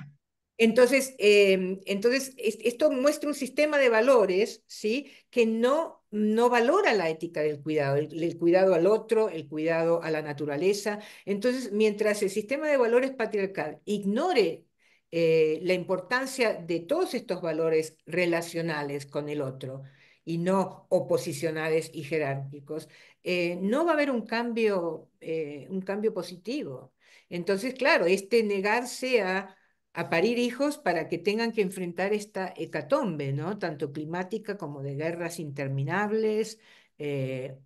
Entonces, em, entonces, esto muestra un sistema de valores ¿sí? que no, no valora la ética del cuidado, el, cuidado al otro, el cuidado a la naturaleza. Entonces, mientras el sistema de valores patriarcal ignore eh, la importancia de todos estos valores relacionales con el otro y no oposicionales y jerárquicos, eh, no va a haber un cambio, eh, un cambio positivo. Entonces, claro, este negarse a a parir hijos para que tengan que enfrentar esta hecatombe, ¿no? Tanto climática como de guerras interminables, eh,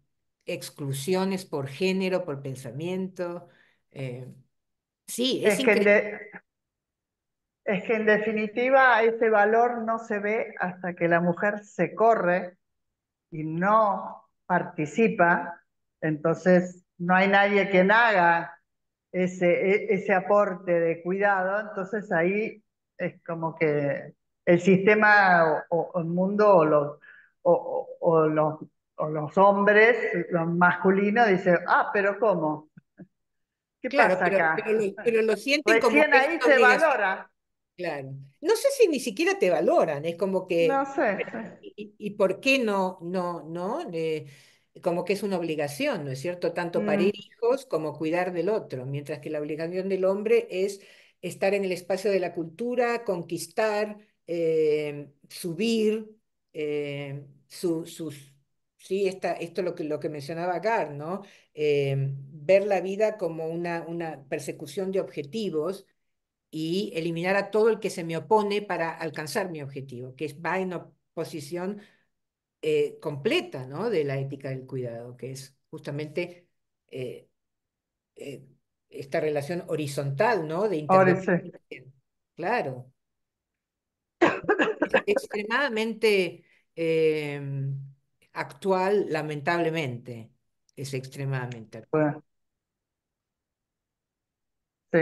exclusiones por género, por pensamiento. Eh, sí, es, que es que en definitiva ese valor no se ve hasta que la mujer se corre y no participa, entonces no hay nadie quien haga ese, e-, ese aporte de cuidado, entonces ahí es como que el sistema o, el mundo o los, o, o los, hombres, los masculinos, dicen, ah, pero ¿cómo? ¿Qué pasa acá? Pero, lo sienten como... ahí se valora. Claro. No sé si ni siquiera te valoran, es como que... No sé. ¿Y, por qué no, no, no? Eh, como que es una obligación, ¿no es cierto? Tanto parir mm. hijos como cuidar del otro, mientras que la obligación del hombre es estar en el espacio de la cultura, conquistar, eh, subir, eh, sus, sí, esta, esto es lo que, lo que mencionaba Gar, ¿no? Eh, ver la vida como una, una persecución de objetivos y eliminar a todo el que se me opone para alcanzar mi objetivo, que va en oposición eh, completa ¿no? de la ética del cuidado, que es justamente eh, eh, esta relación horizontal, ¿no? De Claro. extremadamente em, actual, lamentablemente. Es extremadamente actual. Sí.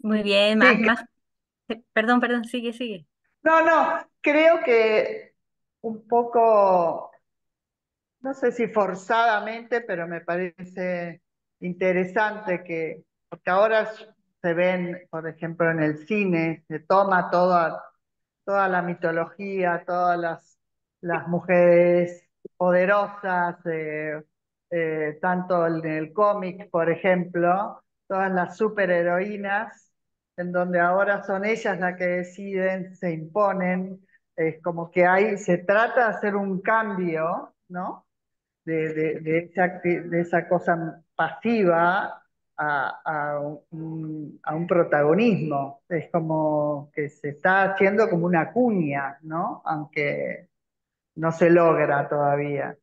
Muy bien, más, Perdón, perdón, sigue, sigue. No, no, creo que un poco, no sé si forzadamente, pero me parece interesante que, porque ahora se ven, por ejemplo, en el cine, se toma toda, toda la mitología, todas las, las mujeres poderosas, eh, eh, tanto en el cómic, por ejemplo, todas las superheroínas, en donde ahora son ellas las que deciden, se imponen, es como que ahí se trata de hacer un cambio, ¿no? De, de, esa, cosa pasiva a, a, un, protagonismo. Es como que se está haciendo como una cuña, ¿no? Aunque no se logra todavía.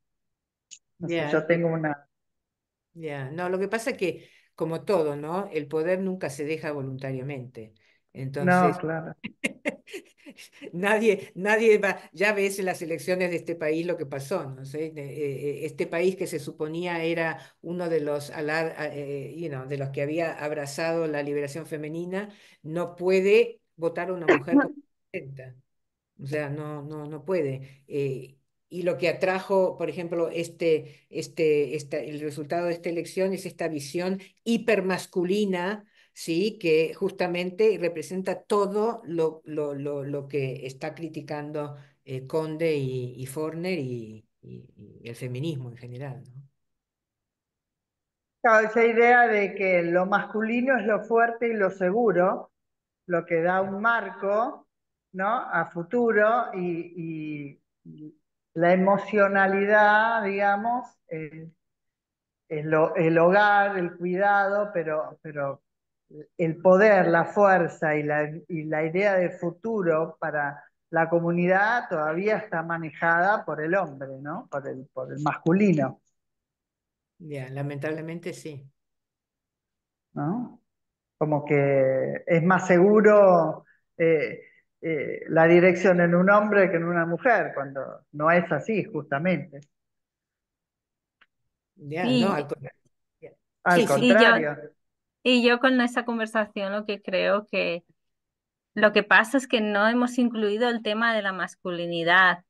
yo tengo una... Ya, no, lo que pasa es que, como todo, ¿no? El poder nunca se deja voluntariamente. Entonces, claro. nadie, nadie va, ya ves en las elecciones de este país lo que pasó, ¿no? Eh, este país que se suponía era uno de los, eh, you know, de los que había abrazado la liberación femenina, no puede votar a una mujer O sea, no, no, no puede. Eh, y lo que atrajo, por ejemplo, este, este, el resultado de esta elección es esta visión hipermasculina ¿sí? que justamente representa todo lo, lo, que está criticando eh, Conde y, Forner y, el feminismo en general. esa idea de que lo masculino es lo fuerte y lo seguro, lo que da un marco ¿no? a futuro y, la emocionalidad, digamos, el, eh, el, el, hogar, el cuidado, pero, pero el poder, la fuerza y la, idea de futuro para la comunidad todavía está manejada por el hombre, ¿no? Por el, masculino. Ya, lamentablemente sí. ¿No? Como que es más seguro eh, eh, la dirección en un hombre que en una mujer, cuando no es así, justamente. Ya, no, al, contrario. Y yo con esa conversación lo que creo que lo que pasa es que no hemos incluido el tema de la masculinidad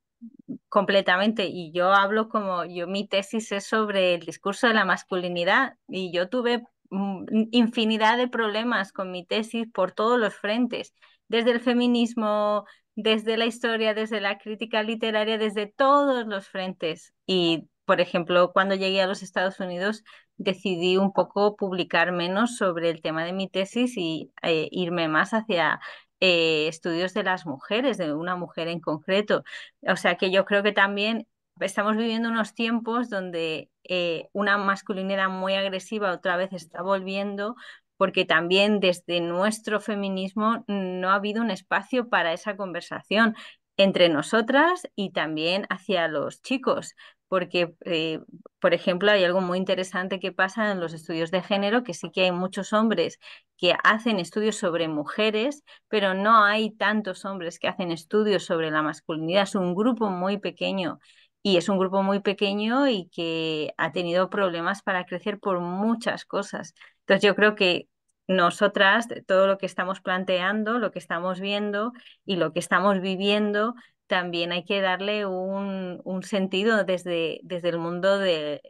completamente y yo hablo como yo mi tesis es sobre el discurso de la masculinidad y yo tuve mm, infinidad de problemas con mi tesis por todos los frentes, desde el feminismo, desde la historia, desde la crítica literaria, desde todos los frentes y por ejemplo, cuando llegué a los Estados Unidos, decidí un poco publicar menos sobre el tema de mi tesis y eh, irme más hacia eh, estudios de las mujeres, de una mujer en concreto. O sea que yo creo que también estamos viviendo unos tiempos donde eh, una masculinidad muy agresiva otra vez está volviendo porque también desde nuestro feminismo no ha habido un espacio para esa conversación entre nosotras y también hacia los chicos porque, eh, por ejemplo, hay algo muy interesante que pasa en los estudios de género, que sí que hay muchos hombres que hacen estudios sobre mujeres, pero no hay tantos hombres que hacen estudios sobre la masculinidad. Es un grupo muy pequeño y es un grupo muy pequeño y que ha tenido problemas para crecer por muchas cosas. Entonces yo creo que nosotras, todo lo que estamos planteando, lo que estamos viendo y lo que estamos viviendo, también hay que darle un, sentido desde, desde, el mundo del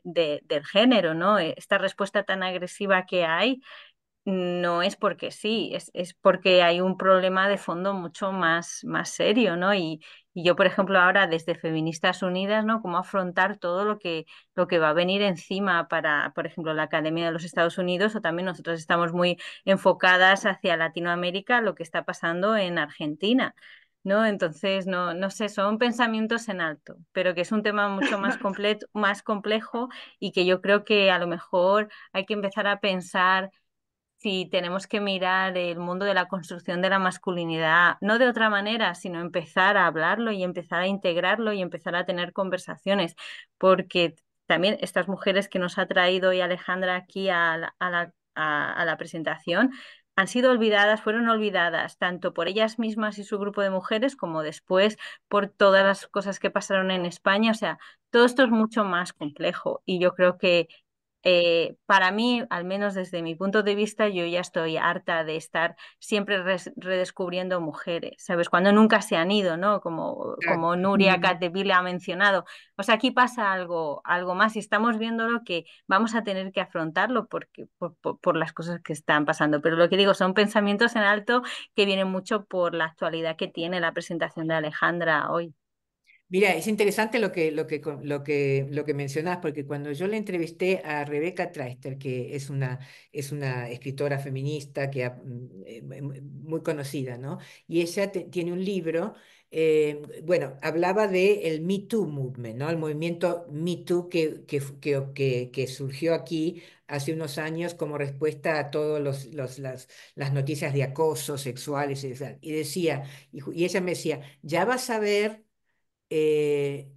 género, ¿no? E, esta respuesta tan agresiva que hay no es porque sí, es, porque hay un problema de fondo mucho más, más serio, ¿no? Y, y, yo, por ejemplo, ahora desde Feministas Unidas, ¿no? Cómo afrontar todo lo que, lo que va a venir encima para, por ejemplo, la Academia de los Estados Unidos o también nosotros estamos muy enfocadas hacia Latinoamérica, lo que está pasando en Argentina. ¿no? Entonces, no, no sé, son pensamientos en alto, pero que es un tema mucho más, más complejo y que yo creo que a lo mejor hay que empezar a pensar si tenemos que mirar el mundo de la construcción de la masculinidad, no de otra manera, sino empezar a hablarlo y empezar a integrarlo y empezar a tener conversaciones, porque también estas mujeres que nos ha traído hoy Alejandra aquí a a la, a la presentación, han sido olvidadas, fueron olvidadas tanto por ellas mismas y su grupo de mujeres como después por todas las cosas que pasaron en España. O sea, todo esto es mucho más complejo y yo creo que eh, para mí, al menos desde mi punto de vista, yo ya estoy harta de estar siempre redescubriendo mujeres, ¿sabes? Cuando nunca se han ido, ¿no? Como, como Nuria Cateville ha mencionado. O sea, aquí pasa algo, algo más y estamos viéndolo que vamos a tener que afrontarlo porque, por las cosas que están pasando. Pero lo que digo, son pensamientos en alto que vienen mucho por la actualidad que tiene la presentación de Alejandra hoy. Mira, es interesante lo que, lo que, lo que, lo que mencionás, porque cuando yo le entrevisté a Rebeca Traister, que es una, es una escritora feminista que mm, eh, muy conocida, ¿no? Y ella tiene un libro eh, bueno, hablaba del el Me Too Movement, ¿no? el movimiento Me Too que, que, surgió aquí hace unos años como respuesta a todas los, las, las, noticias de acoso sexuales. Y decía, y, y ella me decía, ya vas a ver eh,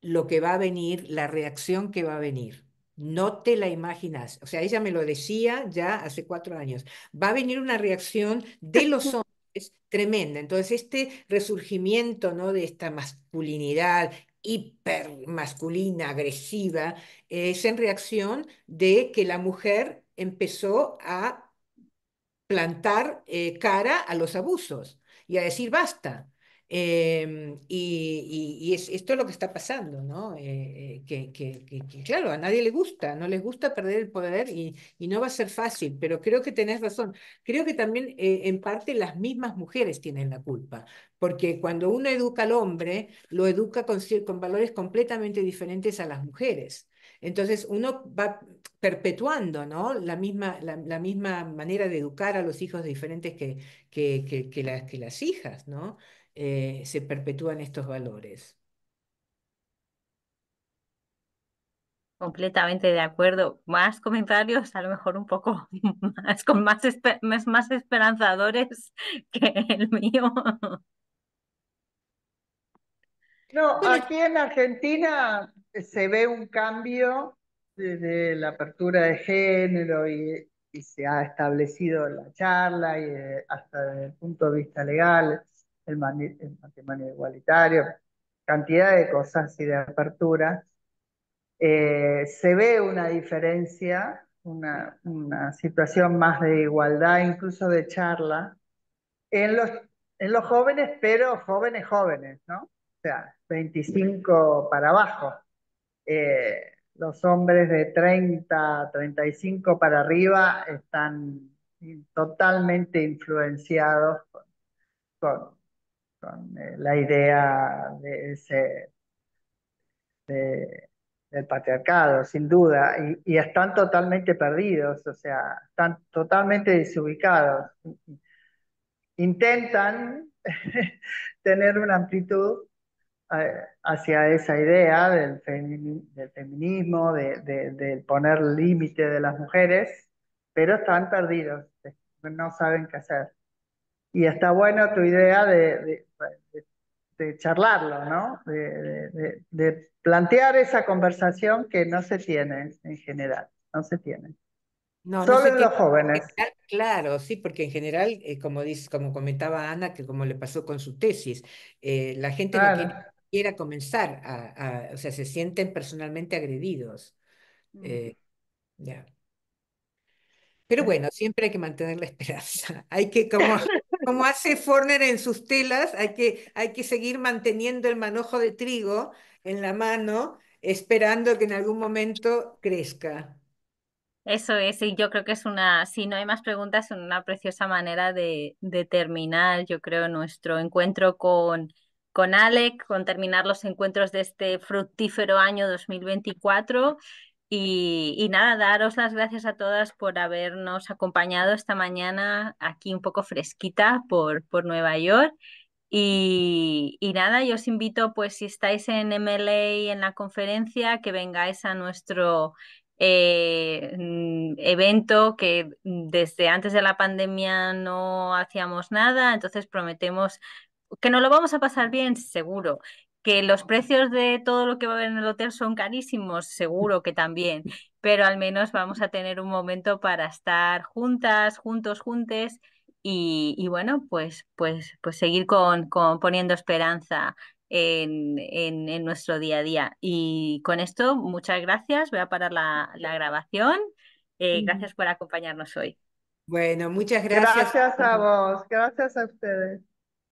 lo que va a venir, la reacción que va a venir. No te la imaginas. O sea, ella me lo decía ya hace cuatro años. Va a venir una reacción de los hombres tremenda. Entonces, este resurgimiento ¿no? de esta masculinidad hipermasculina, agresiva, es en reacción de que la mujer empezó a plantar eh, cara a los abusos y a decir basta. Em, y, esto es lo que está pasando, ¿no? Eh, eh, que, claro, a nadie le gusta, no les gusta perder el poder y, no va a ser fácil, pero creo que tenés razón. Creo que también eh, en parte las mismas mujeres tienen la culpa, porque cuando uno educa al hombre, lo educa con valores completamente diferentes a las mujeres. Entonces uno va perpetuando ¿no? la, misma, la, misma manera de educar a los hijos diferentes que, que, las, que las hijas, ¿no? Eh, se perpetúan estos valores. Completamente de acuerdo. Más comentarios, a lo mejor un poco más, con más, más esperanzadores que el mío. No, aquí en Argentina se ve un cambio desde la apertura de género y, se ha establecido la charla y eh, hasta desde el punto de vista legal, el, matrimonio igualitario, cantidad de cosas y de aperturas. Eh, se ve una diferencia, una, una, situación más de igualdad, incluso de charla, en los jóvenes, pero jóvenes jóvenes, ¿no? sea, 25 para abajo. Eh, los hombres de 30, 35 para arriba están totalmente influenciados con, eh, la idea de ese, del patriarcado, sin duda, y, y, están totalmente perdidos, o sea, están totalmente desubicados. Intentan tener una amplitud hacia esa idea del, del feminismo, de, de, poner límite de las mujeres, pero están perdidos, este, no saben qué hacer. Y está bueno tu idea de, de charlarlo, ¿no? de plantear esa conversación que no se tiene en general, no se tiene. No, los jóvenes. claro, sí, porque en general, eh, como, dice, como comentaba Ana, que como le pasó con su tesis, eh, la gente no tiene quiera comenzar a, o sea, se sienten personalmente agredidos. Mm. Eh, ya. Pero bueno, siempre hay que mantener la esperanza. Hay que, como, como hace Forner en sus telas, hay que, hay que seguir manteniendo el manojo de trigo en la mano, esperando que en algún momento crezca. Eso es, y yo creo que es una, si no hay más preguntas, una preciosa manera de, de terminar, yo creo, nuestro encuentro con con Alec, con terminar los encuentros de este fructífero año 2024. Y, nada, daros las gracias a todas por habernos acompañado esta mañana aquí un poco fresquita por, por Nueva York. Y, nada, yo os invito, pues si estáis en MLA en la conferencia, que vengáis a nuestro eh, mm, evento, que desde antes de la pandemia no hacíamos nada, entonces prometemos que no lo vamos a pasar bien, seguro. Que los precios de todo lo que va a haber en el hotel son carísimos, seguro que también. Pero al menos vamos a tener un momento para estar juntas, juntos, juntes. Y, bueno, pues, pues, pues seguir con, con poniendo esperanza en, en, en, nuestro día a día. Y con esto, muchas gracias. Voy a parar la, la grabación. Eh, gracias por acompañarnos hoy. Bueno, muchas gracias. Gracias a vos, gracias a ustedes.